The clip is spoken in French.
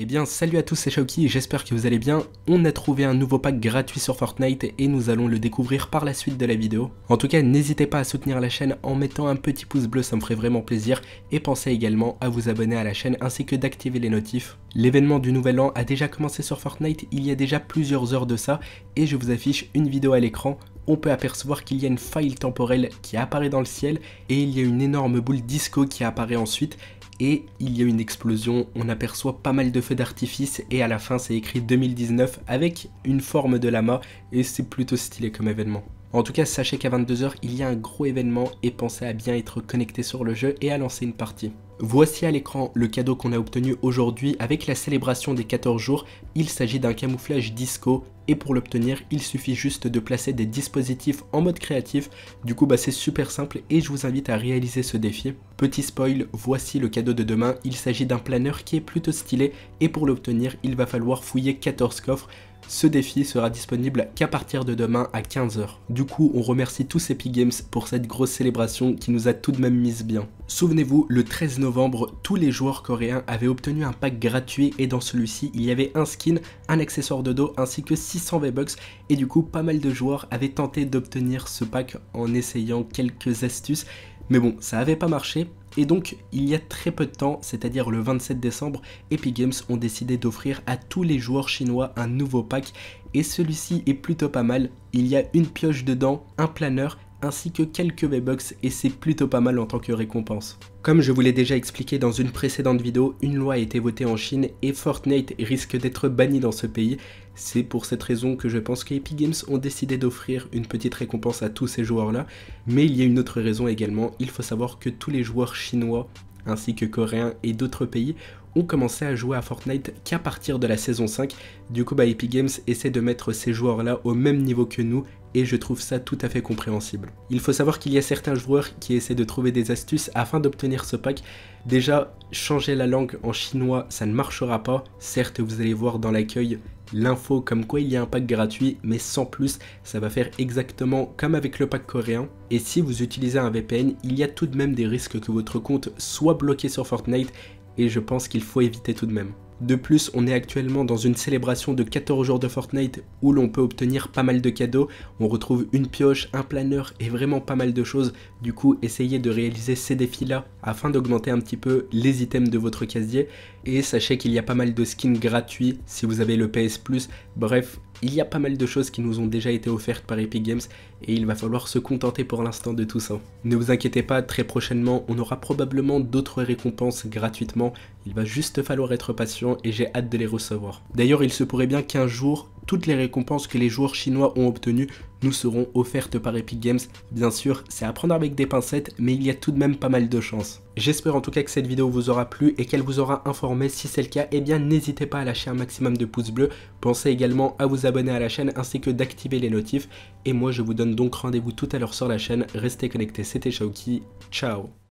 Eh bien salut à tous, c'est Shauki, j'espère que vous allez bien. On a trouvé un nouveau pack gratuit sur Fortnite et nous allons le découvrir par la suite de la vidéo. En tout cas, n'hésitez pas à soutenir la chaîne en mettant un petit pouce bleu, ça me ferait vraiment plaisir. Et pensez également à vous abonner à la chaîne ainsi que d'activer les notifs. L'événement du nouvel an a déjà commencé sur Fortnite il y a déjà plusieurs heures de ça et je vous affiche une vidéo à l'écran on peut apercevoir qu'il y a une faille temporelle qui apparaît dans le ciel et il y a une énorme boule disco qui apparaît ensuite et il y a une explosion, on aperçoit pas mal de feux d'artifice et à la fin c'est écrit 2019 avec une forme de lama et c'est plutôt stylé comme événement. En tout cas, sachez qu'à 22h, il y a un gros événement et pensez à bien être connecté sur le jeu et à lancer une partie. Voici à l'écran le cadeau qu'on a obtenu aujourd'hui avec la célébration des 14 jours. Il s'agit d'un camouflage disco et pour l'obtenir, il suffit juste de placer des dispositifs en mode créatif. Du coup, bah, c'est super simple et je vous invite à réaliser ce défi. Petit spoil, voici le cadeau de demain. Il s'agit d'un planeur qui est plutôt stylé et pour l'obtenir, il va falloir fouiller 14 coffres. Ce défi sera disponible qu'à partir de demain à 15h. Du coup, on remercie tous Epic Games pour cette grosse célébration qui nous a tout de même mise bien. Souvenez-vous, le 13 novembre, tous les joueurs coréens avaient obtenu un pack gratuit et dans celui-ci, il y avait un skin, un accessoire de dos ainsi que 600 V-Bucks et du coup, pas mal de joueurs avaient tenté d'obtenir ce pack en essayant quelques astuces mais bon, ça n'avait pas marché, et donc, il y a très peu de temps, c'est-à-dire le 27 décembre, Epic Games ont décidé d'offrir à tous les joueurs chinois un nouveau pack, et celui-ci est plutôt pas mal. Il y a une pioche dedans, un planeur ainsi que quelques V-Bucks et c'est plutôt pas mal en tant que récompense. Comme je vous l'ai déjà expliqué dans une précédente vidéo, une loi a été votée en Chine et Fortnite risque d'être banni dans ce pays. C'est pour cette raison que je pense que Epic Games ont décidé d'offrir une petite récompense à tous ces joueurs-là, mais il y a une autre raison également, il faut savoir que tous les joueurs chinois ainsi que coréens et d'autres pays, ont commencé à jouer à Fortnite qu'à partir de la saison 5. Du coup, bah, Epic Games essaie de mettre ces joueurs-là au même niveau que nous et je trouve ça tout à fait compréhensible. Il faut savoir qu'il y a certains joueurs qui essaient de trouver des astuces afin d'obtenir ce pack. Déjà, changer la langue en chinois, ça ne marchera pas. Certes, vous allez voir dans l'accueil, l'info comme quoi il y a un pack gratuit, mais sans plus, ça va faire exactement comme avec le pack coréen. Et si vous utilisez un VPN, il y a tout de même des risques que votre compte soit bloqué sur Fortnite, et je pense qu'il faut éviter tout de même. De plus, on est actuellement dans une célébration de 14 jours de Fortnite où l'on peut obtenir pas mal de cadeaux. On retrouve une pioche, un planeur et vraiment pas mal de choses. Du coup, essayez de réaliser ces défis-là afin d'augmenter un petit peu les items de votre casier. Et sachez qu'il y a pas mal de skins gratuits si vous avez le PS Plus. Bref, il y a pas mal de choses qui nous ont déjà été offertes par Epic Games et il va falloir se contenter pour l'instant de tout ça. Ne vous inquiétez pas, très prochainement, on aura probablement d'autres récompenses gratuitement. Il va juste falloir être patient et j'ai hâte de les recevoir. D'ailleurs, il se pourrait bien qu'un jour, toutes les récompenses que les joueurs chinois ont obtenues nous seront offertes par Epic Games. Bien sûr, c'est à prendre avec des pincettes, mais il y a tout de même pas mal de chances. J'espère en tout cas que cette vidéo vous aura plu et qu'elle vous aura informé. Si c'est le cas, eh bien n'hésitez pas à lâcher un maximum de pouces bleus. Pensez également à vous abonner à la chaîne ainsi que d'activer les notifs. Et moi, je vous donne donc rendez-vous tout à l'heure sur la chaîne. Restez connectés, c'était Shaoki. Ciao